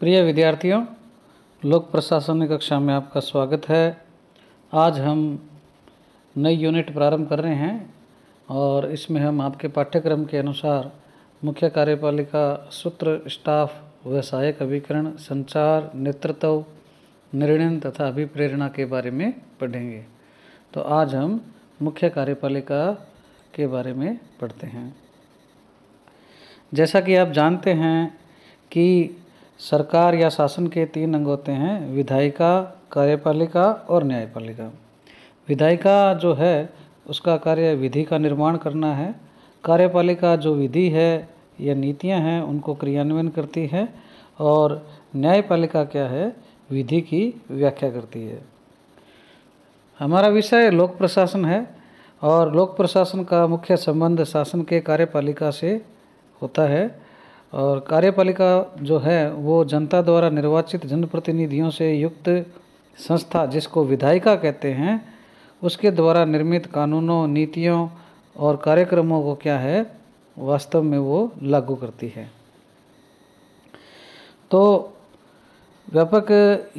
प्रिय विद्यार्थियों लोक प्रशासन कक्षा में आपका स्वागत है आज हम नई यूनिट प्रारंभ कर रहे हैं और इसमें हम आपके पाठ्यक्रम के अनुसार मुख्य कार्यपालिका सूत्र स्टाफ व्यवसायिक अभिकरण संचार नेतृत्व निर्णय तथा अभिप्रेरणा के बारे में पढ़ेंगे तो आज हम मुख्य कार्यपालिका के बारे में पढ़ते हैं जैसा कि आप जानते हैं कि सरकार या शासन के तीन अंग होते हैं विधायिका कार्यपालिका और न्यायपालिका विधायिका जो है उसका कार्य विधि का निर्माण करना है कार्यपालिका जो विधि है या नीतियां हैं उनको क्रियान्वयन करती है और न्यायपालिका क्या है विधि की व्याख्या करती है हमारा विषय लोक प्रशासन है और लोक प्रशासन का मुख्य संबंध शासन के कार्यपालिका से होता है और कार्यपालिका जो है वो जनता द्वारा निर्वाचित जनप्रतिनिधियों से युक्त संस्था जिसको विधायिका कहते हैं उसके द्वारा निर्मित कानूनों नीतियों और कार्यक्रमों को क्या है वास्तव में वो लागू करती है तो व्यापक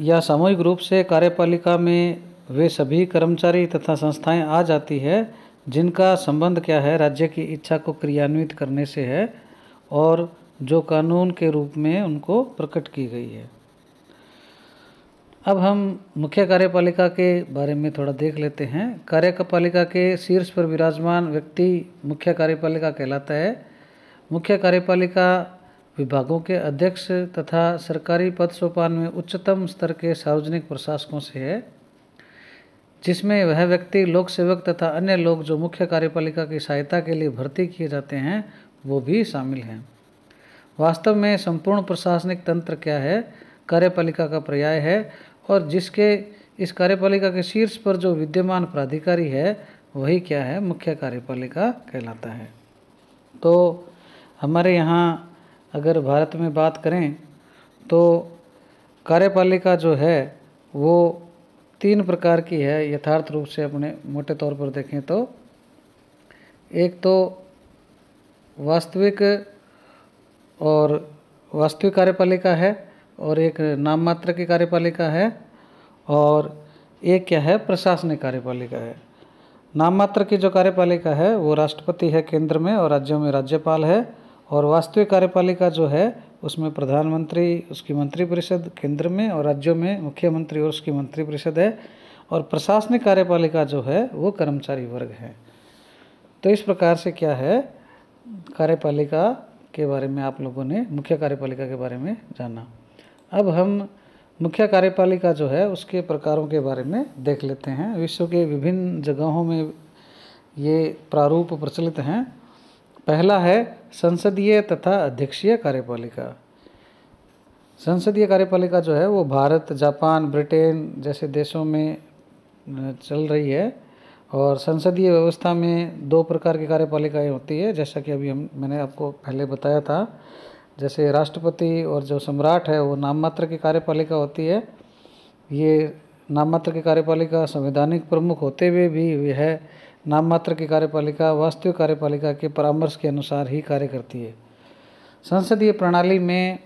या सामूहिक रूप से कार्यपालिका में वे सभी कर्मचारी तथा संस्थाएं आ जाती है जिनका संबंध क्या है राज्य की इच्छा को क्रियान्वित करने से है और जो कानून के रूप में उनको प्रकट की गई है अब हम मुख्य कार्यपालिका के बारे में थोड़ा देख लेते हैं कार्यपालिका के शीर्ष पर विराजमान व्यक्ति मुख्य कार्यपालिका कहलाता है मुख्य कार्यपालिका विभागों के अध्यक्ष तथा सरकारी पद सोपान में उच्चतम स्तर के सार्वजनिक प्रशासकों से है जिसमें वह व्यक्ति लोक सेवक तथा अन्य लोग जो मुख्य कार्यपालिका की सहायता के लिए भर्ती किए जाते हैं वो भी शामिल हैं वास्तव में संपूर्ण प्रशासनिक तंत्र क्या है कार्यपालिका का पर्याय है और जिसके इस कार्यपालिका के शीर्ष पर जो विद्यमान प्राधिकारी है वही क्या है मुख्य कार्यपालिका कहलाता है तो हमारे यहाँ अगर भारत में बात करें तो कार्यपालिका जो है वो तीन प्रकार की है यथार्थ रूप से अपने मोटे तौर पर देखें तो एक तो वास्तविक और वास्तविक कार्यपालिका है और एक नाम मात्र की कार्यपालिका है और एक क्या है प्रशासनिक कार्यपालिका है नाम मात्र की जो कार्यपालिका है वो राष्ट्रपति है केंद्र में और राज्यों में राज्यपाल है और वास्तविक कार्यपालिका जो है उसमें प्रधानमंत्री उसकी मंत्रिपरिषद केंद्र में और राज्यों में मुख्यमंत्री और उसकी मंत्रिपरिषद है और प्रशासनिक कार्यपालिका जो है वो कर्मचारी वर्ग है तो इस प्रकार से क्या है कार्यपालिका के बारे में आप लोगों ने मुख्य कार्यपालिका के बारे में जाना अब हम मुख्य कार्यपालिका जो है उसके प्रकारों के बारे में देख लेते हैं विश्व के विभिन्न जगहों में ये प्रारूप प्रचलित हैं पहला है संसदीय तथा अध्यक्षीय कार्यपालिका संसदीय कार्यपालिका जो है वो भारत जापान ब्रिटेन जैसे देशों में चल रही है और संसदीय व्यवस्था में दो प्रकार की कार्यपालिकाएँ होती है जैसा कि अभी हम मैंने आपको पहले बताया था जैसे राष्ट्रपति और जो सम्राट है वो नाममात्र की कार्यपालिका होती है ये नाममात्र की कार्यपालिका संवैधानिक प्रमुख होते हुए भी यह नाममात्र की कार्यपालिका वास्तविक कार्यपालिका के परामर्श के अनुसार ही कार्य करती है संसदीय प्रणाली में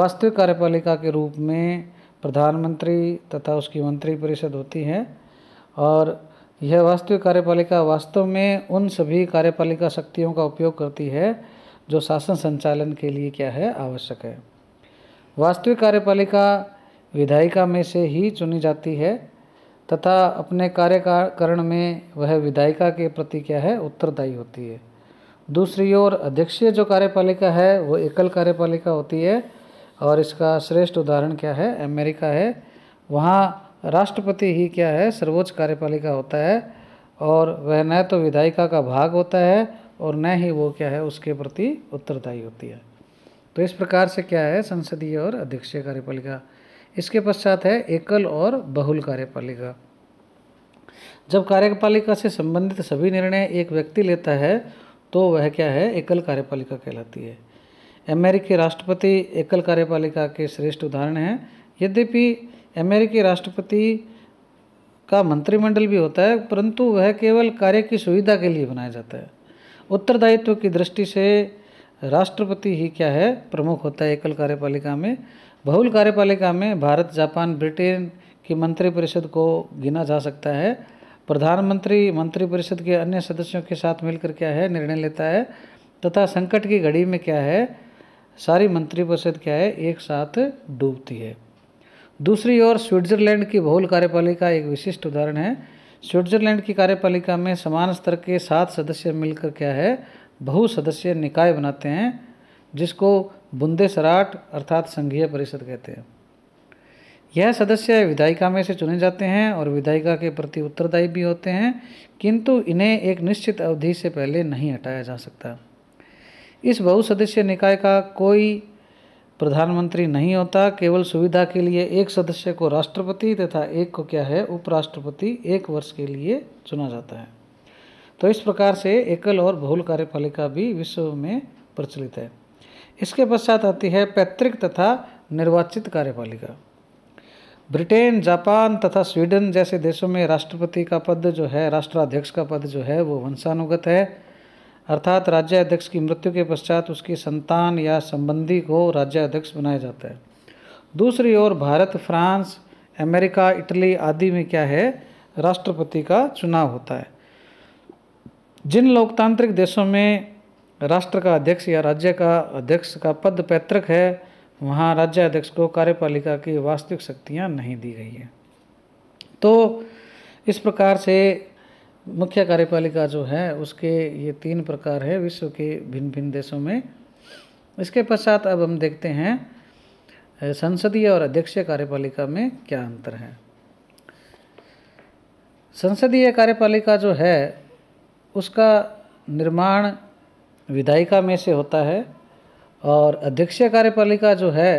वास्तविक कार्यपालिका के रूप में प्रधानमंत्री तथा उसकी मंत्रिपरिषद होती है और यह वास्तविक कार्यपालिका वास्तव में उन सभी कार्यपालिका शक्तियों का उपयोग करती है जो शासन संचालन के लिए क्या है आवश्यक है वास्तविक कार्यपालिका विधायिका में से ही चुनी जाती है तथा अपने कार्यकारण में वह विधायिका के प्रति क्या है उत्तरदायी होती है दूसरी ओर अध्यक्षीय जो कार्यपालिका है वो एकल कार्यपालिका होती है और इसका श्रेष्ठ उदाहरण क्या है अमेरिका है वहाँ राष्ट्रपति ही क्या है सर्वोच्च कार्यपालिका होता है और वह न तो विधायिका का भाग होता है और न ही वो क्या है उसके प्रति उत्तरदायी होती है तो इस प्रकार से क्या है संसदीय और अध्यक्षीय कार्यपालिका इसके पश्चात है एकल और बहुल कार्यपालिका जब कार्यपालिका से संबंधित सभी निर्णय एक व्यक्ति लेता है तो वह क्या है एकल कार्यपालिका कहलाती है अमेरिकी राष्ट्रपति एकल कार्यपालिका के श्रेष्ठ उदाहरण हैं यद्यपि अमेरिकी राष्ट्रपति का मंत्रिमंडल भी होता है परंतु वह केवल कार्य की सुविधा के लिए बनाया जाता है उत्तरदायित्व की दृष्टि से राष्ट्रपति ही क्या है प्रमुख होता है एकल कार्यपालिका में बहुल कार्यपालिका में भारत जापान ब्रिटेन की मंत्रिपरिषद को गिना जा सकता है प्रधानमंत्री मंत्रिपरिषद के अन्य सदस्यों के साथ मिलकर क्या है निर्णय लेता है तथा संकट की घड़ी में क्या है सारी मंत्रिपरिषद क्या है एक साथ डूबती है दूसरी ओर स्विट्जरलैंड की बहुल कार्यपालिका एक विशिष्ट उदाहरण है स्विट्जरलैंड की कार्यपालिका में समान स्तर के सात सदस्य मिलकर क्या है बहुसदस्यीय निकाय बनाते हैं जिसको सराट अर्थात संघीय परिषद कहते हैं यह सदस्य विधायिका में से चुने जाते हैं और विधायिका के प्रति उत्तरदायी भी होते हैं किंतु इन्हें एक निश्चित अवधि से पहले नहीं हटाया जा सकता इस बहुसदस्यीय निकाय का कोई प्रधानमंत्री नहीं होता केवल सुविधा के लिए एक सदस्य को राष्ट्रपति तथा एक को क्या है उपराष्ट्रपति एक वर्ष के लिए चुना जाता है तो इस प्रकार से एकल और बहुल कार्यपालिका भी विश्व में प्रचलित है इसके पश्चात आती है पैतृक तथा निर्वाचित कार्यपालिका ब्रिटेन जापान तथा स्वीडन जैसे देशों में राष्ट्रपति का पद जो है राष्ट्राध्यक्ष का पद जो है वो वंशानुगत है अर्थात राज्य अध्यक्ष की मृत्यु के पश्चात उसकी संतान या संबंधी को राज्य अध्यक्ष बनाया जाता है दूसरी ओर भारत फ्रांस अमेरिका इटली आदि में क्या है राष्ट्रपति का चुनाव होता है जिन लोकतांत्रिक देशों में राष्ट्र का अध्यक्ष या राज्य का अध्यक्ष का पद पैतृक है वहाँ राज्य अध्यक्ष को कार्यपालिका की वास्तविक शक्तियाँ नहीं दी गई है तो इस प्रकार से मुख्य कार्यपालिका जो है उसके ये तीन प्रकार है विश्व के भिन्न भिन्न देशों में इसके पश्चात अब हम देखते हैं संसदीय और अध्यक्षीय कार्यपालिका में क्या अंतर है संसदीय कार्यपालिका जो है उसका निर्माण विधायिका में से होता है और अध्यक्षीय कार्यपालिका जो है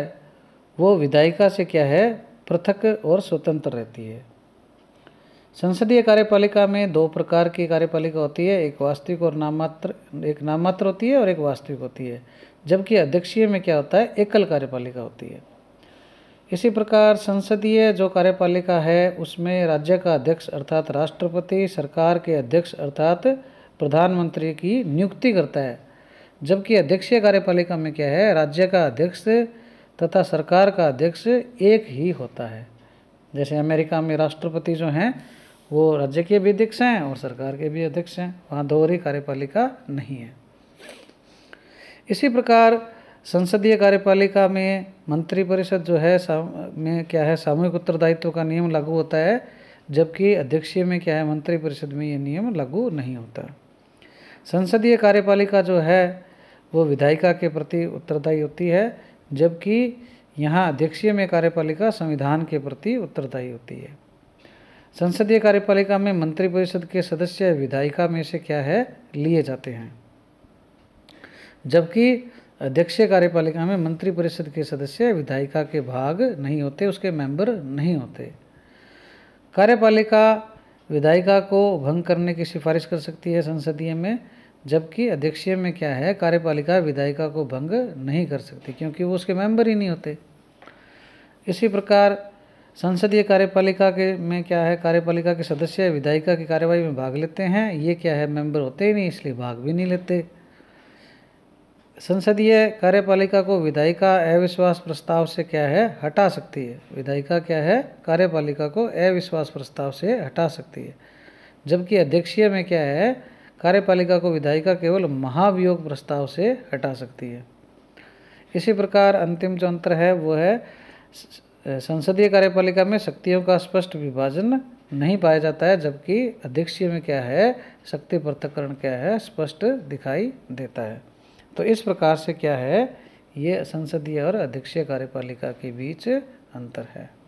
वो विधायिका से क्या है पृथक और स्वतंत्र रहती है संसदीय कार्यपालिका में दो प्रकार की कार्यपालिका होती है एक वास्तविक और नाममात्र एक नाममात्र होती है और एक वास्तविक होती है जबकि अध्यक्षीय में क्या होता है एकल कार्यपालिका होती है इसी प्रकार संसदीय जो कार्यपालिका है उसमें राज्य का अध्यक्ष अर्थात राष्ट्रपति सरकार के अध्यक्ष अर्थात प्रधानमंत्री की नियुक्ति करता है जबकि अध्यक्षीय कार्यपालिका में क्या है राज्य का अध्यक्ष तथा सरकार का अध्यक्ष एक ही होता है जैसे अमेरिका में राष्ट्रपति जो हैं वो राज्य के भी अध्यक्ष हैं और सरकार के भी अध्यक्ष हैं वहाँ दोहरी कार्यपालिका नहीं है इसी प्रकार संसदीय कार्यपालिका में मंत्रिपरिषद जो है में क्या है सामूहिक उत्तरदायित्व का नियम लागू होता है जबकि अध्यक्षीय में क्या है मंत्रिपरिषद में ये नियम लागू नहीं होता संसदीय कार्यपालिका जो है वो विधायिका के प्रति उत्तरदायी होती है जबकि यहाँ अध्यक्षीय में कार्यपालिका संविधान के प्रति उत्तरदायी होती है संसदीय कार्यपालिका में मंत्रिपरिषद के सदस्य विधायिका में से क्या है लिए जाते हैं जबकि अध्यक्षीय कार्यपालिका में मंत्रिपरिषद के सदस्य विधायिका के भाग नहीं होते उसके मेंबर नहीं होते कार्यपालिका विधायिका को भंग करने की सिफारिश कर सकती है संसदीय में जबकि अध्यक्षीय में क्या है कार्यपालिका विधायिका को भंग नहीं कर सकती क्योंकि वो उसके मेंबर ही नहीं होते इसी प्रकार संसदीय कार्यपालिका के में क्या है कार्यपालिका के सदस्य विधायिका की कार्यवाही में भाग लेते हैं ये क्या है मेंबर होते ही नहीं इसलिए भाग भी नहीं लेते संसदीय कार्यपालिका को विधायिका अविश्वास प्रस्ताव से क्या है हटा सकती है विधायिका क्या है कार्यपालिका को अविश्वास प्रस्ताव से हटा सकती है जबकि अध्यक्षीय में क्या है कार्यपालिका को विधायिका केवल महाभियोग प्रस्ताव से हटा सकती है इसी प्रकार अंतिम जो अंतर है वो है संसदीय कार्यपालिका में शक्तियों का स्पष्ट विभाजन नहीं पाया जाता है जबकि अध्यक्षीय में क्या है शक्ति पृथककरण क्या है स्पष्ट दिखाई देता है तो इस प्रकार से क्या है ये संसदीय और अध्यक्षीय कार्यपालिका के बीच अंतर है